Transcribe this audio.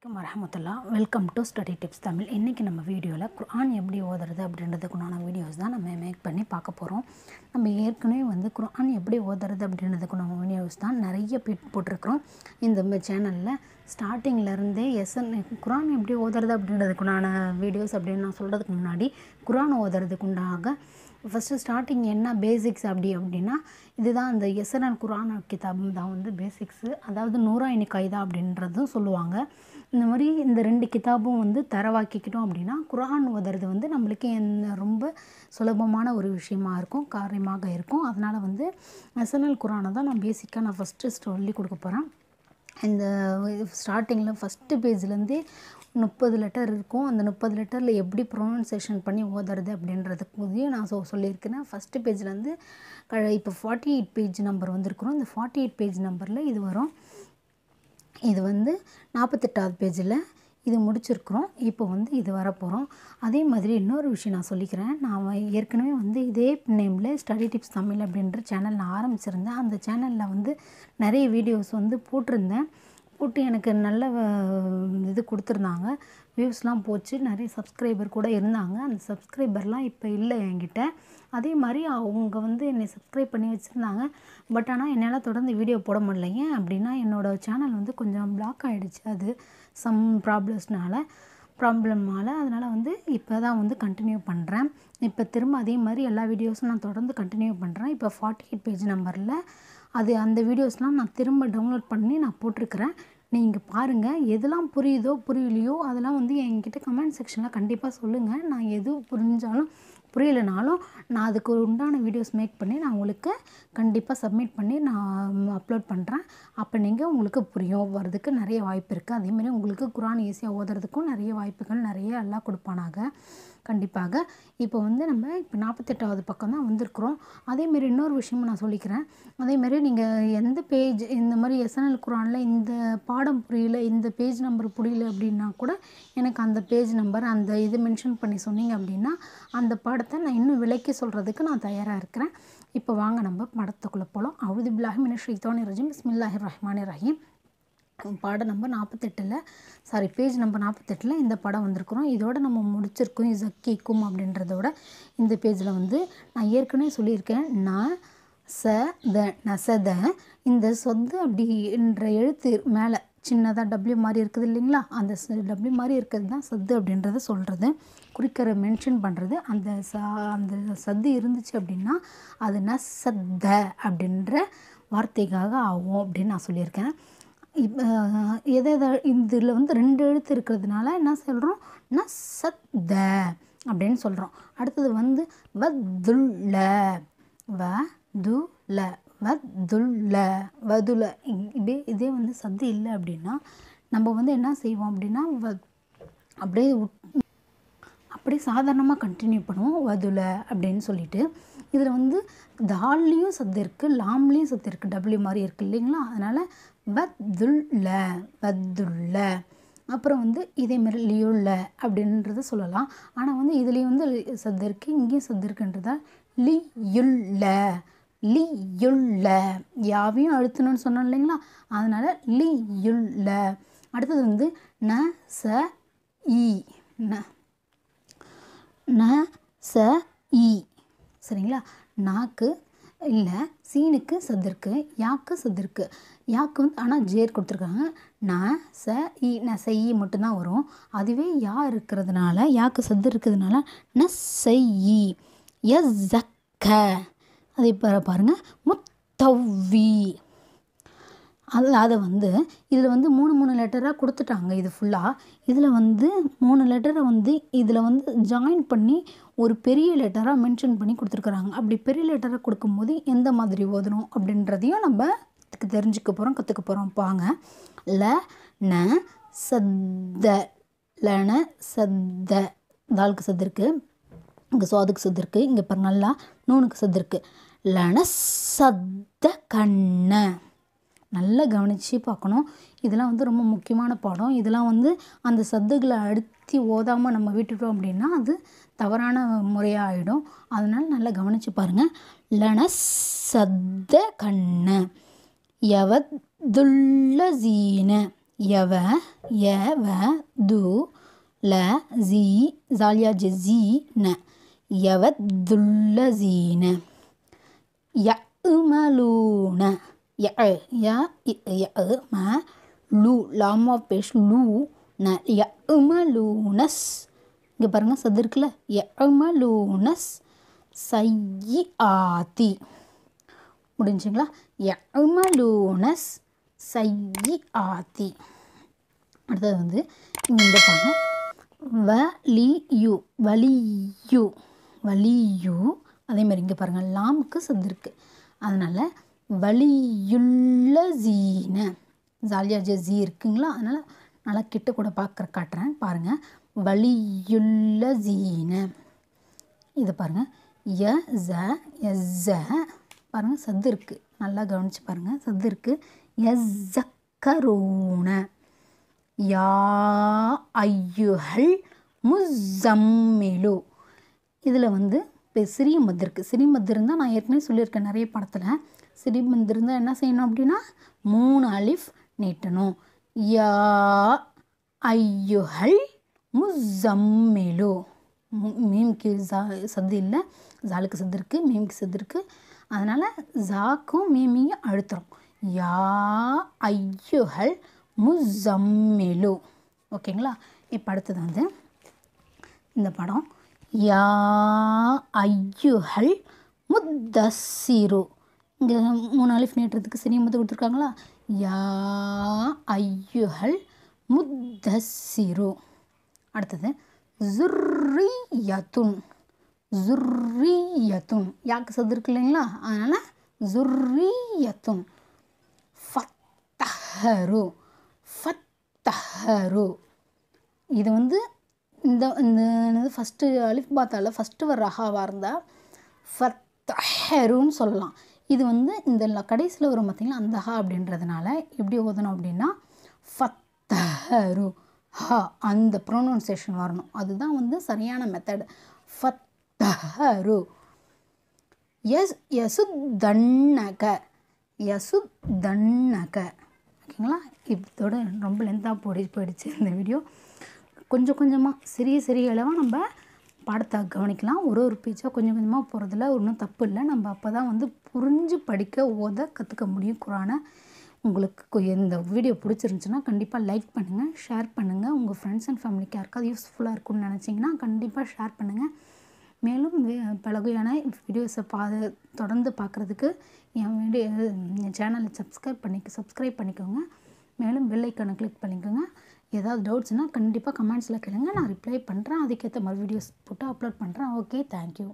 வணக்கம் வரமத்துல்லா welcome to study tips Tamil இன்றைக்கி நம்ம வீடியோவில் குரான் எப்படி ஓதுறது அப்படின்றதுக்குண்டான வீடியோஸ் தான் நம்ம மேக் பண்ணி பார்க்க போகிறோம் நம்ம ஏற்கனவே வந்து குரான் எப்படி ஓதுறது அப்படின்றதுக்குண்டான வீடியோஸ் தான் நிறைய போட்டிருக்கிறோம் இந்த சேனலில் ஸ்டார்டிங்லேருந்தே எஸ்என் குரான் எப்படி ஓதுறது அப்படின்றதுக்குண்டான வீடியோஸ் அப்படின்னு நான் சொல்கிறதுக்கு முன்னாடி குரான் ஓதுறதுக்குண்டாக ஃபஸ்ட்டு ஸ்டார்டிங் என்ன பேசிக்ஸ் அப்படி அப்படின்னா இதுதான் அந்த எஸ்என்எல் குரான் கிதாபம் தான் வந்து பேசிக்ஸு அதாவது நூறாயினி கைதா அப்படின்றதும் சொல்லுவாங்க இந்த மாதிரி இந்த ரெண்டு கிதாபும் வந்து தரவாக்கிக்கிட்டோம் அப்படின்னா குரான் ஓதுறது வந்து நம்மளுக்கு எந்த ரொம்ப சுலபமான ஒரு விஷயமா இருக்கும் காரியமாக இருக்கும் அதனால் வந்து நெசனல் குரானை தான் நான் பேசிக்காக நான் ஃபஸ்ட்டு சொல்லி கொடுக்க போகிறேன் இந்த ஸ்டார்டிங்கில் ஃபஸ்ட்டு பேஜ்லேருந்தே முப்பது லெட்டர் இருக்கும் அந்த முப்பது லெட்டரில் எப்படி ப்ரொனன்சேஷன் பண்ணி ஓதுறது அப்படின்றதுக்குதையும் நான் சொ சொல்லியிருக்கிறேன் ஃபஸ்ட்டு பேஜ்லேருந்து க இப்போ ஃபார்ட்டி எயிட் பேஜ் நம்பர் வந்திருக்கிறோம் இந்த ஃபார்ட்டி எயிட் பேஜ் நம்பரில் இது வரும் இது வந்து நாற்பத்தெட்டாவது பேஜில் இது முடிச்சிருக்கிறோம் இப்போ வந்து இது வரப்போகிறோம் அதே மாதிரி இன்னொரு விஷயம் நான் சொல்லிக்கிறேன் நான் ஏற்கனவே வந்து இதே நேமில் ஸ்டடி டிப்ஸ் தமிழ் அப்படின்ற சேனல் நான் ஆரம்பிச்சிருந்தேன் அந்த சேனலில் வந்து நிறைய வீடியோஸ் வந்து போட்டிருந்தேன் போட்டு எனக்கு நல்ல இது கொடுத்துருந்தாங்க வியூஸ்லாம் போச்சு நிறைய சப்ஸ்க்ரைபர் கூட இருந்தாங்க அந்த சப்ஸ்க்ரைபர்லாம் இப்போ இல்லை என்கிட்ட அதே மாதிரி அவங்க வந்து என்னை சப்ஸ்க்ரைப் பண்ணி வச்சுருந்தாங்க பட் ஆனால் என்னால் தொடர்ந்து வீடியோ போட முடியல அப்படின்னா என்னோடய சேனல் வந்து கொஞ்சம் பிளாக் ஆகிடுச்சு அது சம் ப்ராப்ளம்ஸ்னால ப்ராப்ளம்னால அதனால் வந்து இப்போ தான் வந்து கண்டினியூ பண்ணுறேன் இப்போ திரும்ப அதே மாதிரி எல்லா வீடியோஸும் நான் தொடர்ந்து கண்டினியூ பண்ணுறேன் இப்போ ஃபார்ட்டி எயிட் பேஜ் நம்பரில் அது அந்த வீடியோஸ்லாம் நான் திரும்ப டவுன்லோட் பண்ணி நான் போட்டிருக்கிறேன் நீங்கள் பாருங்கள் எதெல்லாம் புரியுதோ புரியலையோ அதெல்லாம் வந்து என்கிட்ட கமெண்ட் செக்ஷனில் கண்டிப்பாக சொல்லுங்கள் நான் எது புரிஞ்சாலும் புரியலைனாலும் நான் அதுக்கு உண்டான வீடியோஸ் மேக் பண்ணி நான் உங்களுக்கு கண்டிப்பாக சப்மிட் பண்ணி நான் அப்லோட் பண்ணுறேன் அப்போ நீங்கள் உங்களுக்கு புரியும் வர்றதுக்கு நிறைய வாய்ப்பு இருக்குது அதேமாதிரி உங்களுக்கு குரான் ஈஸியாக ஓதுறதுக்கும் நிறைய வாய்ப்புகள் நிறைய எல்லாம் கொடுப்பானாங்க கண்டிப்பாக இப்போ வந்து நம்ம இப்போ நாற்பத்தெட்டாவது பக்கம் தான் வந்திருக்குறோம் அதேமாரி இன்னொரு விஷயமும் நான் சொல்லிக்கிறேன் அதேமாரி நீங்கள் எந்த பேஜ் இந்த மாதிரி எஸ்என்எல் குரானில் இந்த பாடம் புரியல இந்த பேஜ் நம்பர் புரியல அப்படின்னா கூட எனக்கு அந்த பேஜ் நம்பர் அந்த இது மென்ஷன் பண்ணி சொன்னீங்க அப்படின்னா அந்த பாடம் படத்தை நான் இன்னும் விலைக்கு சொல்கிறதுக்கு நான் தயாராக இருக்கிறேன் இப்போ வாங்க நம்ம படத்துக்குள்ளே போகலாம் அவுதி பில்லாஹிமின் ஷெய்தானி ரஜிம் இஸ்மில்லாஹிர் ரஹ்மான் ரஹீம் பாடம் நம்பர் நாற்பத்தெட்டில் சாரி பேஜ் நம்பர் நாற்பத்தெட்டில் இந்த படம் வந்திருக்கிறோம் இதோட நம்ம முடிச்சிருக்கோம் இசக்கிக்கும் அப்படின்றதோட இந்த பேஜில் வந்து நான் ஏற்கனவே சொல்லியிருக்கேன் நான் ச த நசத இந்த சொத்து அப்படின்ற எழுத்து மேலே சின்னதாக டபிள்யூ மாதிரி இருக்குது இல்லைங்களா அந்த டபிள்யூ மாதிரி இருக்கிறது தான் சத்து அப்படின்றத சொல்கிறது குறிக்கிற மென்ஷன் பண்ணுறது அந்த ச அந்த சத்து இருந்துச்சு அப்படின்னா அது நசத்த அப்படின்ற வார்த்தைக்காக ஆகும் அப்படின்னு நான் சொல்லியிருக்கேன் இப்போ எதை எதை இதில் வந்து ரெண்டு எழுத்து இருக்கிறதுனால என்ன சொல்கிறோம் ந சத்த அப்படின்னு சொல்கிறோம் அடுத்தது வந்து வ துல்ல வ துல வதுல்ல வதுல இதே இதே வந்து சத்து இல்லை அப்படின்னா நம்ம வந்து என்ன செய்வோம் அப்படின்னா வ அப்படியே அப்படியே சாதாரணமாக கண்டினியூ பண்ணுவோம் வதுல அப்படின்னு சொல்லிட்டு இதில் வந்து தால்லையும் சத்து இருக்குது லாம்லேயும் சத்து இருக்குது டபுள்யூ மாதிரி இருக்குது இல்லைங்களா அதனால் வதுல்ல வதுல்ல அப்புறம் வந்து இதேமாரி லியுல்ல அப்படின்றத சொல்லலாம் ஆனால் வந்து இதுலேயும் வந்து சத்து இருக்குது இங்கேயும் சத்து இருக்குன்றதா லியுல்ல லியுள்ள யாவையும் அழுத்தணும்னு சொன்னோம் இல்லைங்களா அதனால் லியுள்ள அடுத்தது வந்து ந ச இ ந ச இ சரிங்களா நாக்கு இல்லை சீனுக்கு சதுர்க்கு யாக்கு சதுர்க்கு யாக்கு வந்து ஆனால் ஜேர் கொடுத்துருக்காங்க ந ச இ ந செய்யி மட்டும்தான் வரும் அதுவே யா இருக்கிறதுனால யாக்கு சதிர் இருக்கிறதுனால ந செய்யி எஸ் ஜக்க அதை இப்போ பாருங்கள் முத்தவ்வி அதில் அதை வந்து இதில் வந்து மூணு மூணு லெட்டராக கொடுத்துட்டாங்க இது ஃபுல்லாக இதில் வந்து மூணு லெட்டரை வந்து இதில் வந்து ஜாயின் பண்ணி ஒரு பெரிய லெட்டராக மென்ஷன் பண்ணி கொடுத்துருக்குறாங்க அப்படி பெரிய லெட்டராக கொடுக்கும்போது எந்த மாதிரி ஓதணும் அப்படின்றதையும் நம்ம தெரிஞ்சுக்க போகிறோம் கற்றுக்க போகிறோம் பாங்க ல ந சத்த லன சத்த தாலுக்கு சத்து இருக்குது இங்கே சுவாதுக்கு சத்து இருக்குது இங்கே இப்போ நல்லா நூனுக்கு சத்து இருக்குது லனசத்த கண்ண நல்லா கவனித்து பார்க்கணும் இதெல்லாம் வந்து ரொம்ப முக்கியமான பாடம் இதெல்லாம் வந்து அந்த சத்துக்களை அடுத்து ஓதாமல் நம்ம விட்டுட்டோம் அப்படின்னா அது தவறான முறையாக ஆகிடும் அதனால் நல்லா கவனித்து பாருங்கள் லனசத்த கண்ண யவதுல்ல ஜீன எவ எவ து ல ஜி ஜாலியா ஜி ந யவதுல்ல ஜீன ய உமலூன ய ய ய ம லூ லாமா பேஷ் லூ ந ய உமலூனஸ் இங்கே பாருங்கள் சது இருக்குல்ல ய உமலூனஸ் சையி ஆதி முடிஞ்சுங்களா ய உமலூனஸ் சையி ஆதி அடுத்தது வந்து இந்த பாடம் வலியு வலியு வலியு அதேமாதிரி இங்கே பாருங்கள் லாமுக்கு சந்திருக்கு அதனால் வலியுள்ள ஜீன ஜாலியாக ஜீ இருக்குங்களா அதனால் நல்லா கிட்ட கூட பார்க்குற காட்டுறேன் பாருங்கள் வலியுள்ள ஜீன இதை பாருங்கள் ய ஜ எஸ்ஸ பாருங்கள் சத்து இருக்குது நல்லா கவனித்து பாருங்கள் சத்து இருக்குது எஸ்ஸக்கரூன யா ஐயுஹல் முசம்மிலு இதில் வந்து இப்போ சிறிய மந்திருக்கு சிறி சிறிய இருந்தால் நான் ஏற்கனவே சொல்லியிருக்கேன் நிறைய படத்தில் சிறி மது இருந்தால் என்ன செய்யணும் அப்படின்னா மூணு அலிஃப் நீட்டணும் யா ஐயோஹல் முசம்மிலு மீம்க்கு ஜா சது இல்லை ஜாலுக்கு சது இருக்குது மீம்க்கு சது இருக்குது அதனால் ஜாக்கும் மீமியும் அழுத்துறோம் யா ஐயோஹல் முசம்மிலு ஓகேங்களா இப்போ அடுத்தது வந்து இந்த படம் யா ஐயுஹல் முத்தஸ்ஸிரு இங்கே மூணு அலிஃப் நேற்றுறதுக்கு சினிய வந்து கொடுத்துருக்காங்களா யா ஐயுஹல் முத்தஸ்ஸிரு அடுத்தது ஜுர்ரியதுன் ஜுர்ரியதுன் யாக்கு சது இருக்கு இல்லைங்களா அதனால் ஜுர்ரியதுன் ஃபத்தஹரு ஃபத்தஹரு இது வந்து இந்த இந்த என்னது ஃபஸ்ட்டு அலிஃப் பாத்தாவில் ஃபஸ்ட்டு வர ரஹாவாக இருந்தால் ஃபத்தஹருன்னு சொல்லலாம் இது வந்து இந்த கடைசியில் வரும் பார்த்திங்கன்னா அந்தஹா அப்படின்றதுனால எப்படி ஓதணும் அப்படின்னா ஃபத்தரு ஹா அந்த ப்ரொனன்சேஷன் வரணும் அதுதான் வந்து சரியான மெத்தடு ஃபத்தஹரு எஸ் யசுத்தன்னக யசுத்தன்னக ஓகேங்களா இதோட ரொம்ப லென்த்தாக போடி போயிடுச்சு இந்த வீடியோ கொஞ்சம் கொஞ்சமாக சிறிய சிறிய அளவாக நம்ம பாடத்தை கவனிக்கலாம் ஒரு ஒரு பேச்சாக கொஞ்சம் கொஞ்சமாக போகிறதுல ஒன்றும் தப்பு இல்லை நம்ம அப்போ தான் வந்து புரிஞ்சு படிக்க ஓத கற்றுக்க முடியும் குரானை உங்களுக்கு இந்த வீடியோ பிடிச்சிருந்துச்சுன்னா கண்டிப்பாக லைக் பண்ணுங்கள் ஷேர் பண்ணுங்கள் உங்கள் ஃப்ரெண்ட்ஸ் அண்ட் ஃபேமிலிக்கு யாருக்காவது யூஸ்ஃபுல்லாக இருக்கும்னு நினச்சிங்கன்னா கண்டிப்பாக ஷேர் பண்ணுங்கள் மேலும் பலகையான வீடியோஸை பா தொடர்ந்து பார்க்குறதுக்கு என் வீடியோ என் சேனலை சப்ஸ்கிரைப் பண்ணி சப்ஸ்கிரைப் பண்ணிக்கோங்க மேலும் பெல்லைக்கானை கிளிக் பண்ணிக்கோங்க ஏதாவது டவுட்ஸ்னால் கண்டிப்பாக கமெண்ட்ஸில் கேளுங்கள் நான் ரிப்ளை பண்ணுறேன் அதுக்கேற்ற மாதிரி வீடியோஸ் போட்டு அப்லோட் பண்ணுறேன் ஓகே தேங்க்யூ